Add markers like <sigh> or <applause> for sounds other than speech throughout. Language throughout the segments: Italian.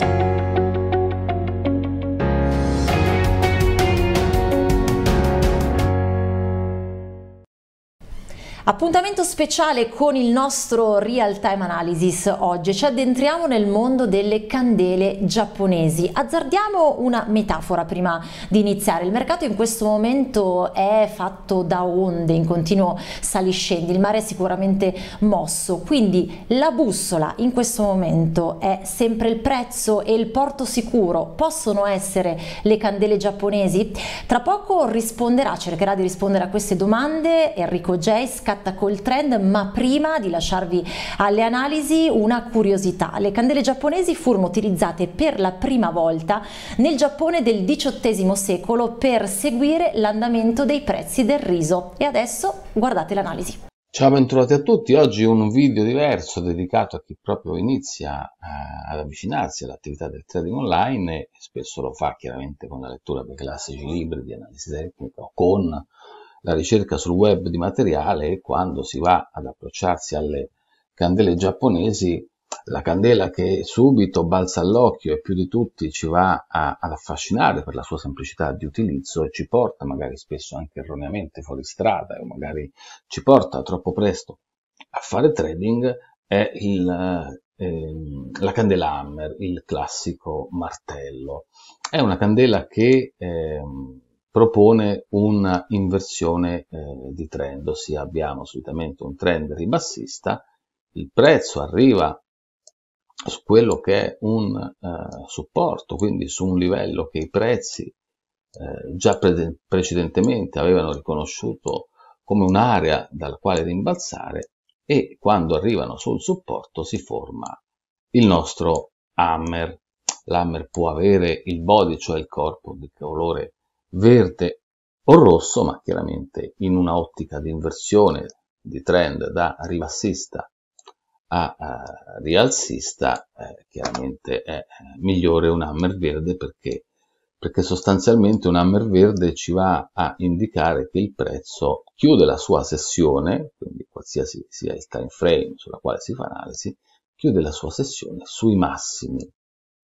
you Appuntamento speciale con il nostro real time analysis oggi. Ci addentriamo nel mondo delle candele giapponesi. Azzardiamo una metafora prima di iniziare. Il mercato in questo momento è fatto da onde in continuo saliscendi. Il mare è sicuramente mosso, quindi la bussola in questo momento è sempre il prezzo e il porto sicuro. Possono essere le candele giapponesi? Tra poco risponderà, cercherà di rispondere a queste domande Enrico Geis, scatta col trend, ma prima di lasciarvi alle analisi una curiosità. Le candele giapponesi furono utilizzate per la prima volta nel Giappone del XVIII secolo per seguire l'andamento dei prezzi del riso. E adesso guardate l'analisi. Ciao, bentrovati a tutti. Oggi un video diverso dedicato a chi proprio inizia eh, ad avvicinarsi all'attività del trading online e spesso lo fa chiaramente con la lettura dei classici libri di analisi tecnica o con la ricerca sul web di materiale e quando si va ad approcciarsi alle candele giapponesi, la candela che subito balza all'occhio e più di tutti ci va a, ad affascinare per la sua semplicità di utilizzo e ci porta magari spesso anche erroneamente fuori strada o magari ci porta troppo presto a fare trading è il, eh, la candela Hammer, il classico martello. È una candela che eh, propone un'inversione eh, di trend, ossia abbiamo solitamente un trend ribassista, il prezzo arriva su quello che è un eh, supporto, quindi su un livello che i prezzi eh, già pre precedentemente avevano riconosciuto come un'area dal quale rimbalzare e quando arrivano sul supporto si forma il nostro hammer. L'hammer può avere il body, cioè il corpo di colore verde o rosso, ma chiaramente in una ottica di inversione di trend da ribassista a, a rialzista, eh, chiaramente è eh, migliore un hammer verde perché, perché sostanzialmente un hammer verde ci va a indicare che il prezzo chiude la sua sessione, quindi qualsiasi sia il time frame sulla quale si fa analisi, chiude la sua sessione sui massimi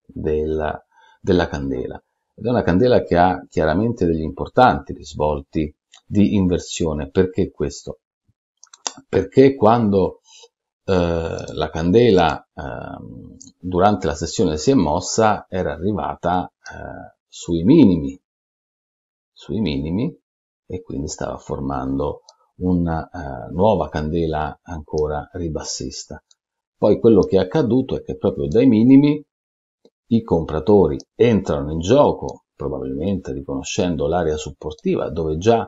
della, della candela ed è una candela che ha chiaramente degli importanti risvolti di inversione. Perché questo? Perché quando eh, la candela eh, durante la sessione si è mossa era arrivata eh, sui minimi, sui minimi e quindi stava formando una eh, nuova candela ancora ribassista. Poi quello che è accaduto è che proprio dai minimi i compratori entrano in gioco, probabilmente riconoscendo l'area supportiva dove già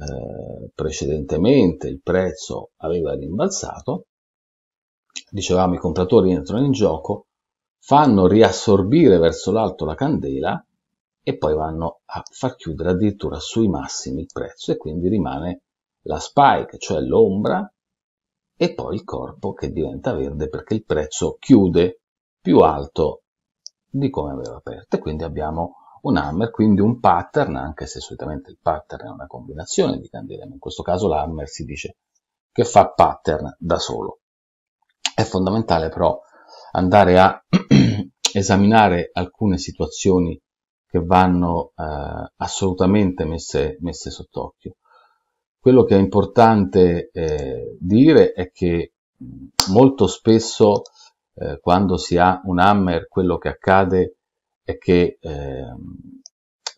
eh, precedentemente il prezzo aveva rimbalzato. Dicevamo i compratori entrano in gioco, fanno riassorbire verso l'alto la candela e poi vanno a far chiudere addirittura sui massimi il prezzo e quindi rimane la spike, cioè l'ombra, e poi il corpo che diventa verde perché il prezzo chiude più alto di come aveva aperto e quindi abbiamo un hammer, quindi un pattern, anche se solitamente il pattern è una combinazione di candele, ma in questo caso l'hammer si dice che fa pattern da solo. È fondamentale però andare a <clears throat> esaminare alcune situazioni che vanno eh, assolutamente messe, messe sott'occhio. Quello che è importante eh, dire è che mm, molto spesso eh, quando si ha un hammer quello che accade è che eh,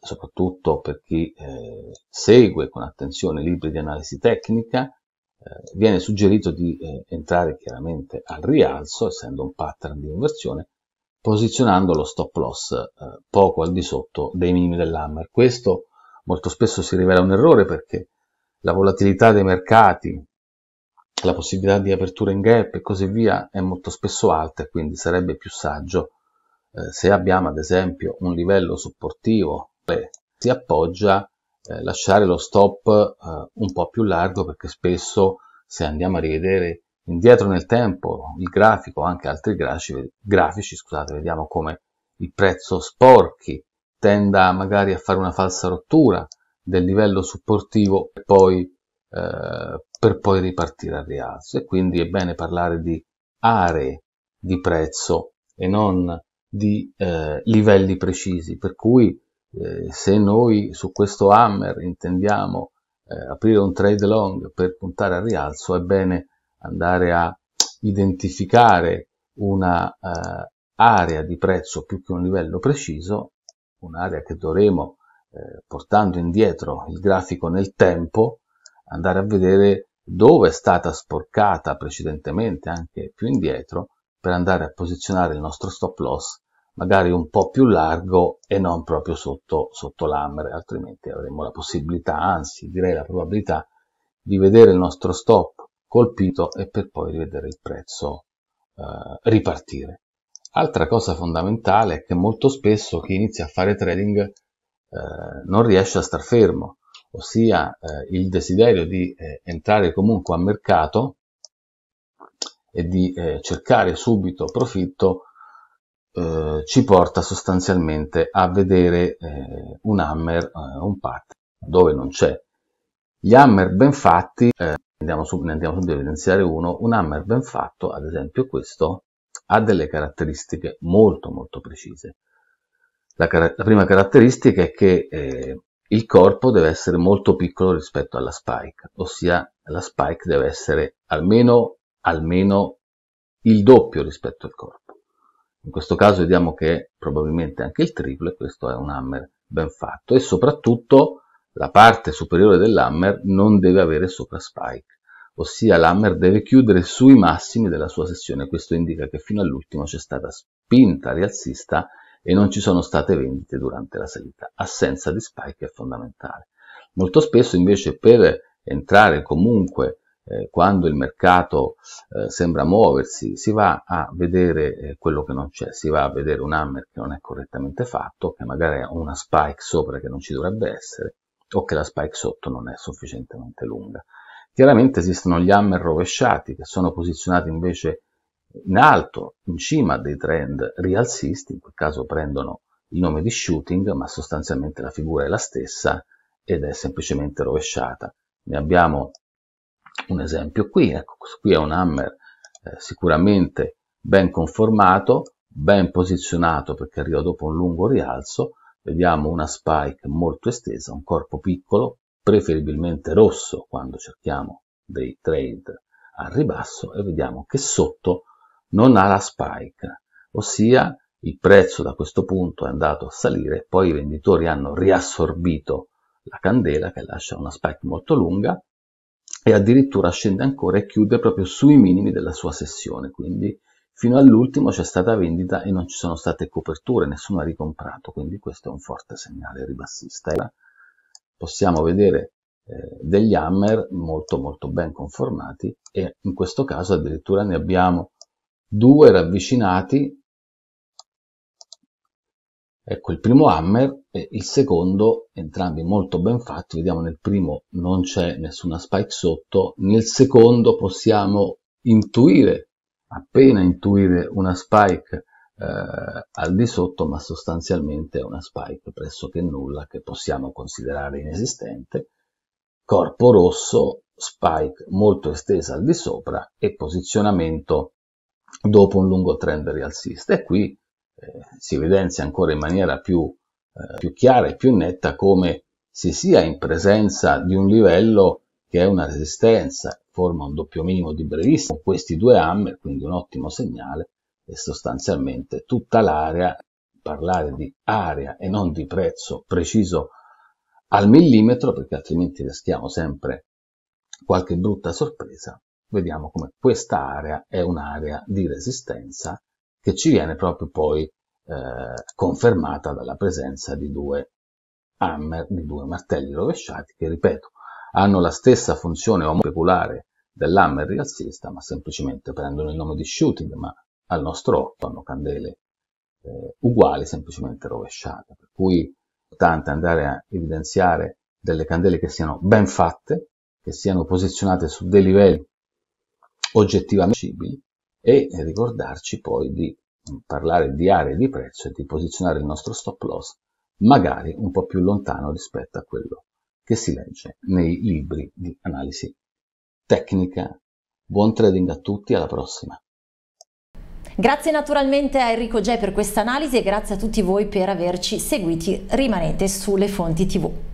soprattutto per chi eh, segue con attenzione i libri di analisi tecnica eh, viene suggerito di eh, entrare chiaramente al rialzo essendo un pattern di inversione posizionando lo stop loss eh, poco al di sotto dei minimi dell'hammer questo molto spesso si rivela un errore perché la volatilità dei mercati la possibilità di apertura in gap e così via è molto spesso alta e quindi sarebbe più saggio eh, se abbiamo ad esempio un livello supportivo che si appoggia eh, lasciare lo stop eh, un po' più largo perché spesso se andiamo a rivedere indietro nel tempo il grafico anche altri grafici, grafici scusate, vediamo come il prezzo sporchi tenda magari a fare una falsa rottura del livello supportivo e poi eh, per poi ripartire al rialzo e quindi è bene parlare di aree di prezzo e non di eh, livelli precisi, per cui eh, se noi su questo hammer intendiamo eh, aprire un trade long per puntare al rialzo, è bene andare a identificare una eh, area di prezzo più che un livello preciso, un'area che dovremo, eh, portando indietro il grafico nel tempo, andare a vedere dove è stata sporcata precedentemente anche più indietro per andare a posizionare il nostro stop loss magari un po' più largo e non proprio sotto, sotto l'hammer, altrimenti avremo la possibilità, anzi direi la probabilità, di vedere il nostro stop colpito e per poi rivedere il prezzo eh, ripartire. Altra cosa fondamentale è che molto spesso chi inizia a fare trading eh, non riesce a star fermo, ossia eh, il desiderio di eh, entrare comunque a mercato e di eh, cercare subito profitto, eh, ci porta sostanzialmente a vedere eh, un hammer, eh, un pattern dove non c'è. Gli hammer ben fatti, andiamo sub, ne andiamo subito a evidenziare uno, un hammer ben fatto, ad esempio questo, ha delle caratteristiche molto molto precise. La, car la prima caratteristica è che eh, il corpo deve essere molto piccolo rispetto alla spike, ossia la spike deve essere almeno, almeno il doppio rispetto al corpo. In questo caso vediamo che probabilmente anche il triplo, e questo è un hammer ben fatto, e soprattutto la parte superiore dell'hammer non deve avere sopra spike, ossia l'hammer deve chiudere sui massimi della sua sessione, questo indica che fino all'ultimo c'è stata spinta rialzista e non ci sono state vendite durante la salita. Assenza di spike è fondamentale. Molto spesso invece per entrare comunque eh, quando il mercato eh, sembra muoversi, si va a vedere eh, quello che non c'è, si va a vedere un hammer che non è correttamente fatto, che magari ha una spike sopra che non ci dovrebbe essere o che la spike sotto non è sufficientemente lunga. Chiaramente esistono gli hammer rovesciati che sono posizionati invece in alto, in cima dei trend rialzisti, in quel caso prendono il nome di shooting, ma sostanzialmente la figura è la stessa ed è semplicemente rovesciata. Ne abbiamo un esempio qui, ecco, qui è un hammer eh, sicuramente ben conformato, ben posizionato perché arriva dopo un lungo rialzo, vediamo una spike molto estesa, un corpo piccolo, preferibilmente rosso quando cerchiamo dei trade al ribasso e vediamo che sotto non ha la spike, ossia il prezzo da questo punto è andato a salire, poi i venditori hanno riassorbito la candela che lascia una spike molto lunga e addirittura scende ancora e chiude proprio sui minimi della sua sessione, quindi fino all'ultimo c'è stata vendita e non ci sono state coperture, nessuno ha ricomprato, quindi questo è un forte segnale ribassista. Possiamo vedere eh, degli hammer molto molto ben conformati e in questo caso addirittura ne abbiamo due ravvicinati, ecco il primo hammer e il secondo, entrambi molto ben fatti, vediamo nel primo non c'è nessuna spike sotto, nel secondo possiamo intuire, appena intuire una spike eh, al di sotto, ma sostanzialmente è una spike pressoché nulla che possiamo considerare inesistente, corpo rosso, spike molto estesa al di sopra e posizionamento dopo un lungo trend rialzista. E qui eh, si evidenzia ancora in maniera più, eh, più chiara e più netta come si sia in presenza di un livello che è una resistenza, forma un doppio minimo di brevissimo, questi due hammer, quindi un ottimo segnale, e sostanzialmente tutta l'area, parlare di area e non di prezzo preciso al millimetro, perché altrimenti rischiamo sempre qualche brutta sorpresa, vediamo come questa area è un'area di resistenza che ci viene proprio poi eh, confermata dalla presenza di due hammer, di due martelli rovesciati che, ripeto, hanno la stessa funzione omoleculare dell'hammer rialzista, ma semplicemente prendono il nome di shooting, ma al nostro occhio hanno candele eh, uguali, semplicemente rovesciate. Per cui è importante andare a evidenziare delle candele che siano ben fatte, che siano posizionate su dei livelli oggettivamente possibili e ricordarci poi di parlare di aree di prezzo e di posizionare il nostro stop loss magari un po' più lontano rispetto a quello che si legge nei libri di analisi tecnica. Buon trading a tutti, alla prossima. Grazie naturalmente a Enrico G per questa analisi e grazie a tutti voi per averci seguiti. Rimanete sulle fonti TV.